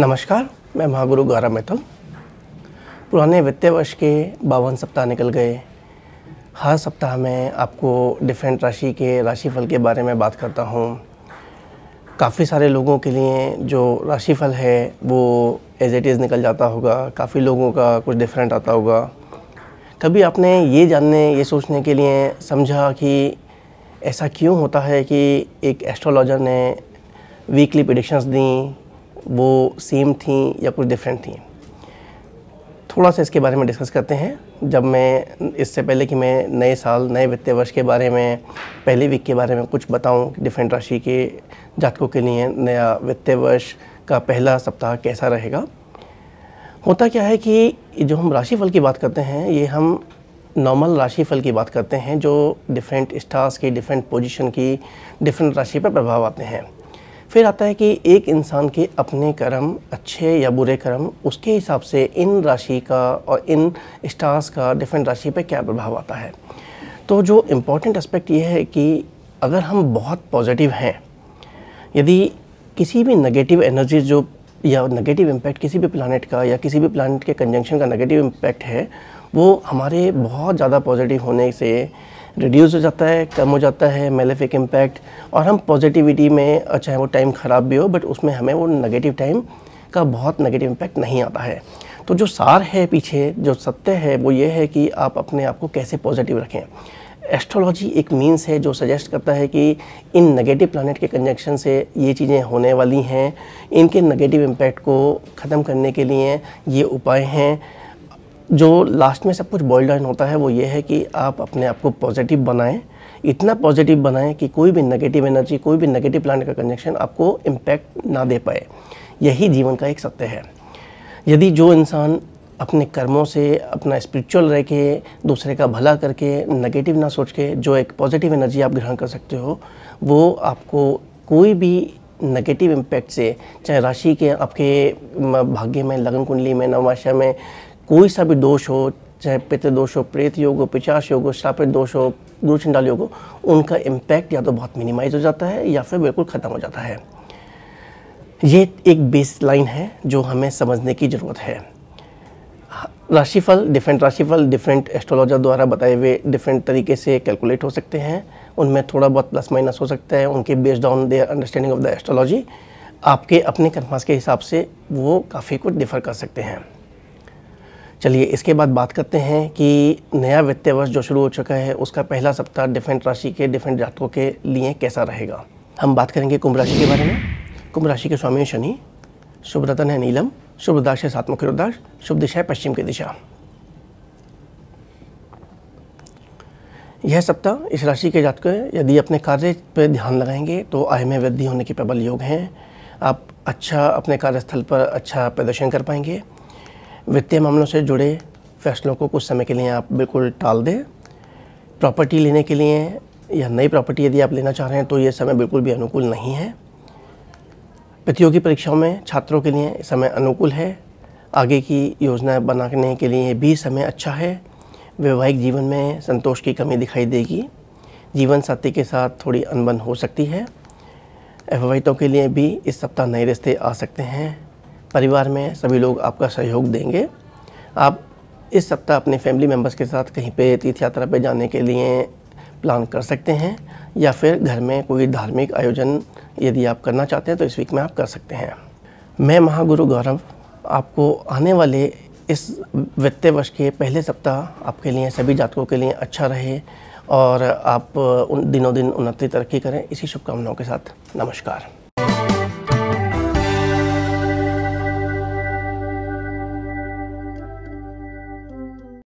नमस्कार मैं महागुरु गौरा मित्तल पुराने वित्तीय वर्ष के बावन सप्ताह निकल गए हर सप्ताह में आपको डिफरेंट राशि के राशिफल के बारे में बात करता हूँ काफ़ी सारे लोगों के लिए जो राशिफल है वो एज इट इज़ निकल जाता होगा काफ़ी लोगों का कुछ डिफरेंट आता होगा कभी आपने ये जानने ये सोचने के लिए समझा कि ऐसा क्यों होता है कि एक एस्ट्रोलॉजर ने वीकली प्रडिक्शंस दी वो सेम थी या कुछ डिफरेंट थी थोड़ा सा इसके बारे में डिस्कस करते हैं जब मैं इससे पहले कि मैं नए साल नए वित्तीय वर्ष के बारे में पहले वीक के बारे में कुछ बताऊं डिफरेंट राशि के जातकों के लिए नया वित्तीय वर्ष का पहला सप्ताह कैसा रहेगा होता क्या है कि जो हम राशिफल की बात करते हैं ये हम नॉर्मल राशिफल की बात करते हैं जो डिफरेंट स्टार्स की डिफरेंट पोजीशन की डिफरेंट राशि पर प्रभाव आते हैं फिर आता है कि एक इंसान के अपने कर्म अच्छे या बुरे कर्म उसके हिसाब से इन राशि का और इन स्टार्स का डिफरेंट राशि पे क्या प्रभाव आता है तो जो इम्पोर्टेंट एस्पेक्ट ये है कि अगर हम बहुत पॉजिटिव हैं यदि किसी भी नेगेटिव एनर्जी जो या नेगेटिव इम्पैक्ट किसी भी प्लानट का या किसी भी प्लानट के कंजंक्शन का नेगेटिव इम्पैक्ट है वो हमारे बहुत ज़्यादा पॉजिटिव होने से रिड्यूस हो जाता है कम हो जाता है मेलेफिक इम्पैक्ट और हम पॉजिटिविटी में चाहे वो टाइम ख़राब भी हो बट उसमें हमें वो नेगेटिव टाइम का बहुत नेगेटिव इम्पैक्ट नहीं आता है तो जो सार है पीछे जो सत्य है वो ये है कि आप अपने आप को कैसे पॉजिटिव रखें एस्ट्रोलॉजी एक मीन्स है जो सजेस्ट करता है कि इन नेगेटिव प्लानट के कंजक्शन से ये चीज़ें होने वाली हैं इनके नेगेटिव इम्पैक्ट को ख़त्म करने के लिए ये उपाय हैं जो लास्ट में सब कुछ बॉइल डाउन होता है वो ये है कि आप अपने आप को पॉजिटिव बनाएं इतना पॉजिटिव बनाएं कि कोई भी नेगेटिव एनर्जी कोई भी नेगेटिव प्लान का कनेक्शन आपको इम्पैक्ट ना दे पाए यही जीवन का एक सत्य है यदि जो इंसान अपने कर्मों से अपना स्पिरिचुअल रह के दूसरे का भला करके नेगेटिव ना सोच के जो एक पॉजिटिव एनर्जी आप ग्रहण कर सकते हो वो आपको कोई भी नेगेटिव इम्पैक्ट से चाहे राशि के आपके भाग्य में लगन कुंडली में नवाशा में कोई सा भी दोष हो चाहे पितृदोष हो प्रेत योग हो पिचाश योग हो श्रापित दोष हो गुरु चंडाल योग हो उनका इम्पैक्ट या तो बहुत मिनिमाइज हो जाता है या फिर बिल्कुल ख़त्म हो जाता है ये एक बेस लाइन है जो हमें समझने की ज़रूरत है राशिफल डिफरेंट राशिफल डिफरेंट एस्ट्रोलॉजर द्वारा बताए हुए डिफरेंट तरीके से कैलकुलेट हो सकते हैं उनमें थोड़ा बहुत प्लस माइनस हो सकता है उनके based on their understanding of the astrology आपके अपने कन्फास के हिसाब से वो काफ़ी कुछ डिफ़र कर सकते हैं चलिए इसके बाद बात करते हैं कि नया वित्तीय वर्ष जो शुरू हो चुका है उसका पहला सप्ताह डिफरेंट राशि के डिफरेंट जातकों के लिए कैसा रहेगा हम बात करेंगे कुंभ राशि के बारे में कुंभ राशि के स्वामी शनि शुभ रतन है नीलम शुभ दाश है सातमुखी रुद्राश शुभ दिशा है पश्चिम की दिशा यह सप्ताह इस राशि के जातक यदि अपने कार्य पर ध्यान लगाएंगे तो आय में वृद्धि होने के प्रबल योग हैं आप अच्छा अपने कार्यस्थल पर अच्छा प्रदर्शन कर पाएंगे वित्तीय मामलों से जुड़े फैसलों को कुछ समय के लिए आप बिल्कुल टाल दें प्रॉपर्टी लेने के लिए या नई प्रॉपर्टी यदि आप लेना चाह रहे हैं तो ये समय बिल्कुल भी अनुकूल नहीं है प्रतियोगी परीक्षाओं में छात्रों के लिए समय अनुकूल है आगे की योजना बनाने के लिए भी समय अच्छा है वैवाहिक जीवन में संतोष की कमी दिखाई देगी जीवन साथी के साथ थोड़ी अनबन हो सकती है अविवाहितों के लिए भी इस सप्ताह नए रिश्ते आ सकते हैं परिवार में सभी लोग आपका सहयोग देंगे आप इस सप्ताह अपने फैमिली मेम्बर्स के साथ कहीं पे तीर्थ यात्रा पे जाने के लिए प्लान कर सकते हैं या फिर घर में कोई धार्मिक आयोजन यदि आप करना चाहते हैं तो इस वीक में आप कर सकते हैं मैं महागुरु गौरव आपको आने वाले इस वित्तीय वर्ष के पहले सप्ताह आपके लिए सभी जातकों के लिए अच्छा रहे और आप उन दिनों दिन उन्नति तरक्की करें इसी शुभकामनाओं के साथ नमस्कार